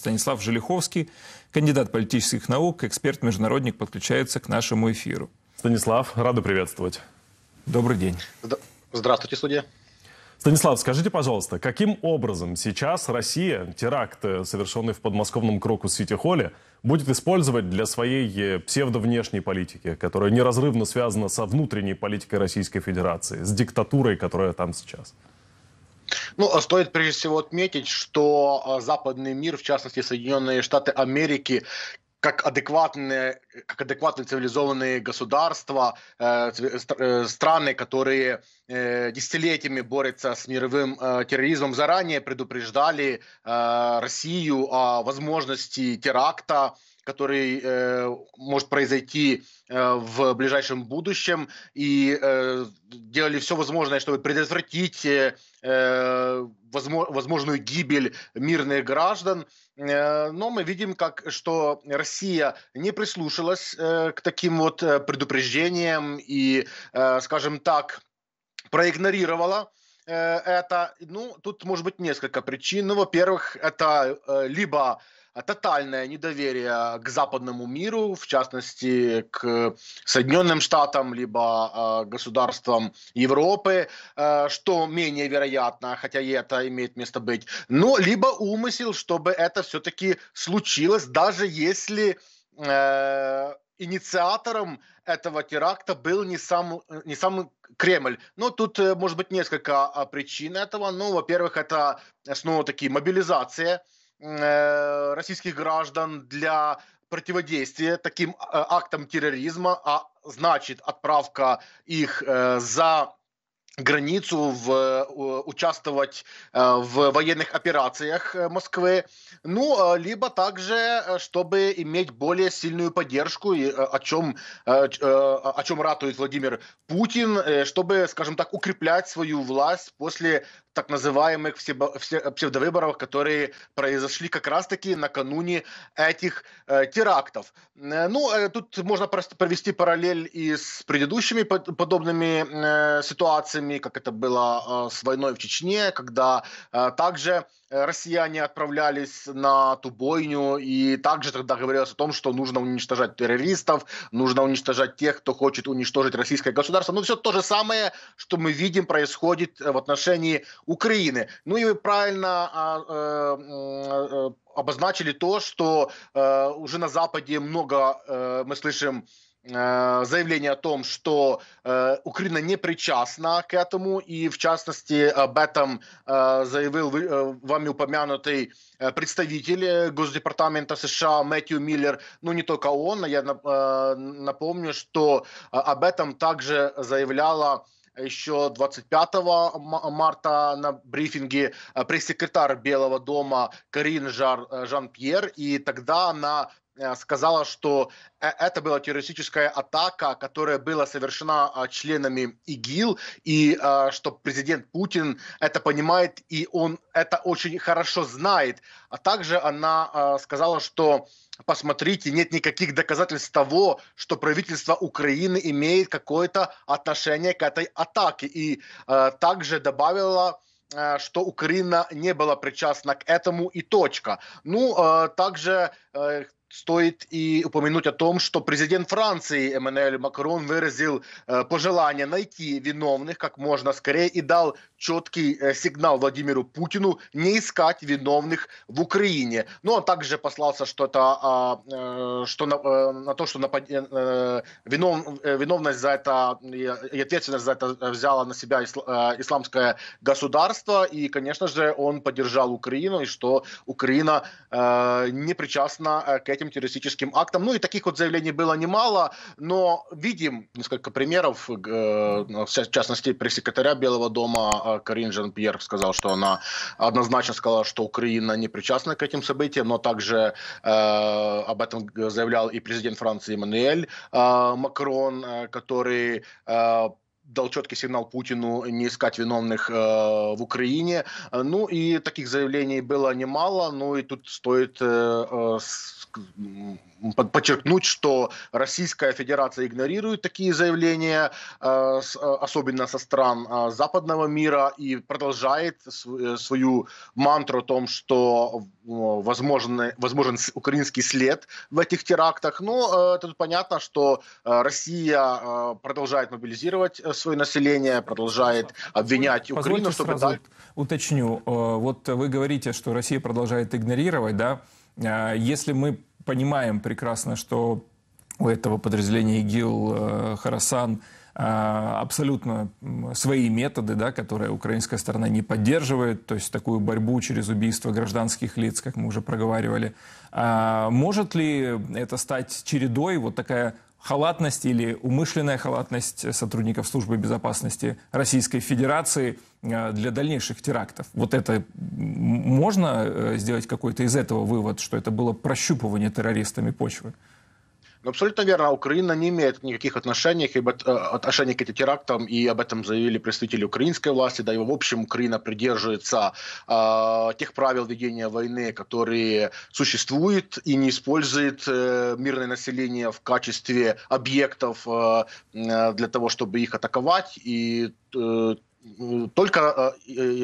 Станислав Желиховский, кандидат политических наук, эксперт-международник, подключается к нашему эфиру. Станислав, рада приветствовать. Добрый день. Здравствуйте, судья. Станислав, скажите, пожалуйста, каким образом сейчас Россия теракт, э, совершенный в подмосковном Крокус Сити Холле, будет использовать для своей э, псевдовнешней политики, которая неразрывно связана со внутренней политикой Российской Федерации, с диктатурой, которая там сейчас? Ну, а стоит прежде всего отметить, что а, западный мир, в частности Соединенные Штаты Америки, как адекватные, как адекватные цивилизованные государства, э, э, страны, которые э, десятилетиями борются с мировым терроризмом, заранее предупреждали Россию о возможности теракта который э, может произойти э, в ближайшем будущем, и э, делали все возможное, чтобы предотвратить э, э возможную гибель мирных граждан. Э, но мы видим, как, что Россия не прислушалась э, к таким вот предупреждениям и, скажем так, проигнорировала это. Ну, тут может быть несколько причин. Ну, во-первых, это либо а тотальное недоверие к западному миру, в частности к Соединенным Штатам, либо а, государствам Европы, э, что менее вероятно, хотя и это имеет место быть, но ну, либо умысел, чтобы это все-таки случилось, даже если э, инициатором этого теракта был не сам, не сам Кремль. Но ну, тут э, может быть несколько а, причин этого. Ну, во-первых, это снова-таки мобилизация – Э, российских граждан для противодействия таким э, актам терроризма, а значит отправка их э, за границу, в, участвовать в военных операциях Москвы, ну, либо также, чтобы иметь более сильную поддержку, и о чем, о чем ратует Владимир Путин, чтобы, скажем так, укреплять свою власть после так называемых псевдовыборов, которые произошли как раз-таки накануне этих э, терактов. Э, ну, э, тут можно провести параллель и с предыдущими подобными ситуациями, как это было с войной в Чечне, когда также Э, россияне отправлялись на ту бойню, и также тогда говорилось о том, что нужно уничтожать террористов, нужно уничтожать тех, кто хочет уничтожить российское государство. Ну, все то же самое, что мы видим, происходит э, в отношении Украины. Ну и вы правильно а, э, обозначили то, что уже на Западе много мы слышим Э, заявление о том, что э, Украина не причастна к этому, и в частности об этом э, заявил э, вами упомянутый представитель Госдепартамента США Мэтью Миллер. Ну не только он, а я напомню, что об этом также заявляла еще 25 марта на брифинге пресс-секретарь Белого дома Карин Жан-Пьер, и тогда она Э, сказала, что э, это была террористическая атака, которая была совершена а, членами ИГИЛ, и э, что президент Путин это понимает, и он это очень хорошо знает. А также она сказала, что посмотрите, нет никаких доказательств того, что правительство Украины имеет какое-то отношение к этой атаке. И также добавила что Украина не была причастна к этому и точка. Ну, также Стоит и упомянуть о том, что президент Франции Эммануэль Макрон выразил э, пожелание найти виновных как можно скорее и дал четкий э, сигнал Владимиру Путину не искать виновных в Украине. Но ну, он также послался что это, а, э, что на, на то, что напад... винов... виновность за это и ответственность за это взяла на себя исламское государство. И, конечно же, он поддержал Украину и что Украина не причастна к этим этим террористическим актом. Ну и таких вот заявлений было немало, но видим несколько примеров, э, в частности, пресс-секретаря Белого дома э, Карин Жан-Пьер сказал, что она однозначно сказала, что Украина не причастна к этим событиям, но также э, об этом заявлял и президент Франции Эммануэль Макрон, который дал четкий сигнал Путину не искать виновных э, в Украине. Ну и таких заявлений было немало. Ну и тут стоит э, э, подчеркнуть, что Российская Федерация игнорирует такие заявления, э, с, э, особенно со стран э, западного мира, и продолжает св- э, свою мантру о том, что возможен, возможен украинский след в этих терактах. Но ну, э, тут понятно, что э, Россия э, продолжает мобилизировать свое население, продолжает обвинять Украину, чтобы... Сразу уточню. Э, вот вы говорите, что Россия продолжает игнорировать, да? Э, если мы понимаем прекрасно, что у этого подразделения ИГИЛ э, Харасан абсолютно свои методы, да, которые украинская сторона не поддерживает, то есть такую борьбу через убийство гражданских лиц, как мы уже проговаривали. может ли это стать чередой, вот такая халатность или умышленная халатность сотрудников службы безопасности Российской Федерации э, для дальнейших терактов. Вот это можно э, сделать какой-то из этого вывод, что это было прощупывание террористами почвы? Но ну, абсолютно верно, а Украина не имеет никаких отношений, э, отношений к этим терактам, и об этом заявили представители украинской власти, да и в общем Украина придерживается э, тех правил ведения войны, которые существуют, и не использует э, мирное население в качестве объектов э, э для того, чтобы их атаковать, и э, только э,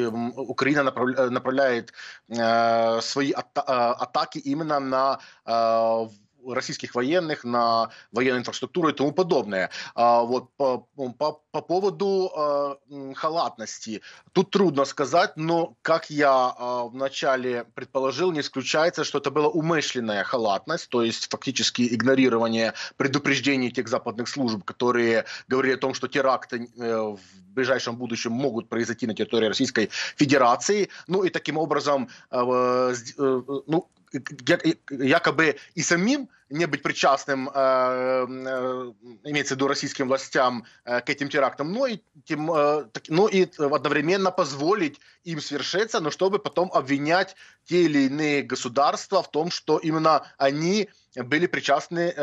эм, Украина направляет свои атаки именно на российских военных, на военную инфраструктуру и тому подобное. А вот по, по, по поводу э, халатности, тут трудно сказать, но, как я э, а, вначале предположил, не исключается, что это была умышленная халатность, то есть фактически игнорирование предупреждений тех западных служб, которые говорили о том, что теракты э, в ближайшем будущем могут произойти на территории Российской Федерации. Ну и таким образом, а, э, э, ну, якобы и самим не быть причастным, э, э, имеется в виду российским властям, э, к этим терактам, но и, тем, но и одновременно позволить им свершиться, но чтобы потом обвинять те или иные государства в том, что именно они были причастны э,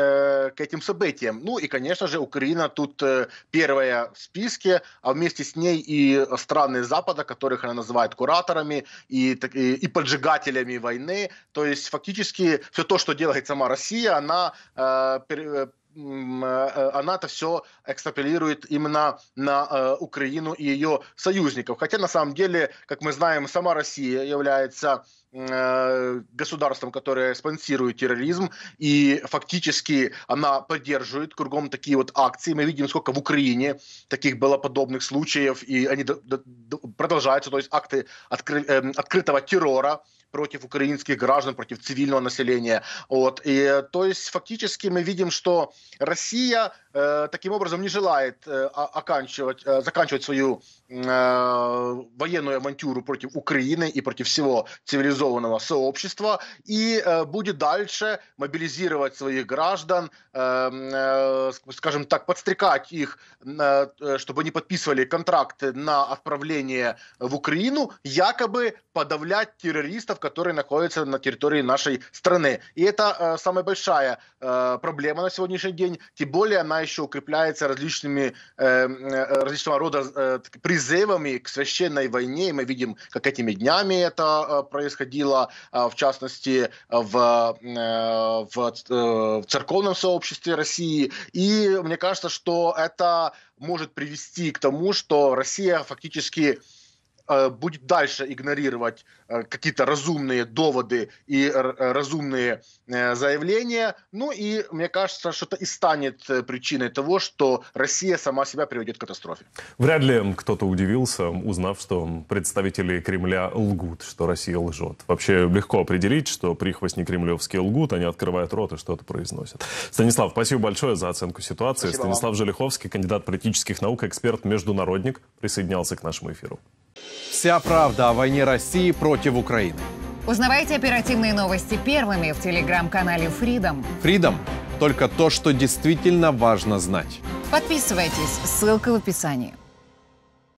к этим событиям. Ну и, конечно же, Украина тут э, первая в списке, а вместе с ней и страны Запада, которых она называет кураторами и, и, и поджигателями войны. То есть фактически все то, что делает сама Россия, она э, э Э, э, она-то все экстраполирует именно на э, Украину и ее союзников. Хотя на самом деле, как мы знаем, сама Россия является государством, которое спонсирует терроризм, и фактически она поддерживает кругом такие вот акции. Мы видим, сколько в Украине таких было подобных случаев, и они продолжаются, то есть акты откры, эм, открытого террора, против украинских граждан, против цивильного населения. Вот. И, э, то есть фактически мы видим, что Россия э, таким образом не желает э, оканчивать, э, заканчивать свою э, военную авантюру против Украины и против всего цивилизованного сообщества и э, будет дальше мобилизировать своих граждан, э, э, скажем так, подстрекать их, э, э, чтобы они подписывали контракты на отправление в Украину, якобы подавлять террористов, которые находятся на территории нашей страны. И это э, самая большая э, проблема на сегодняшний день, тем более она еще укрепляется различными, э, э, различного рода э, призывами к священной войне. И мы видим, как этими днями это э, происходило, э, в частности, в, э, в, э, в церковном сообществе России. И мне кажется, что это может привести к тому, что Россия фактически Э, будет дальше игнорировать э, какие-то разумные доводы и э, разумные заявления. Ну и мне кажется, что это и станет причиной того, что Россия сама себя приведет к катастрофе. Вряд ли кто-то удивился, узнав, что представители Кремля лгут, что Россия лжет. Вообще легко определить, что прихвостни кремлевские лгут, они открывают рот и что-то произносят. Станислав, спасибо большое за оценку ситуации. Спасибо Станислав вам. Желиховский, кандидат политических наук, эксперт, международник, присоединялся к нашему эфиру. Вся правда о войне России против Украины. Узнавайте оперативные новости первыми в телеграм-канале Freedom. Freedom – только то, что действительно важно знать. Подписывайтесь, ссылка в описании.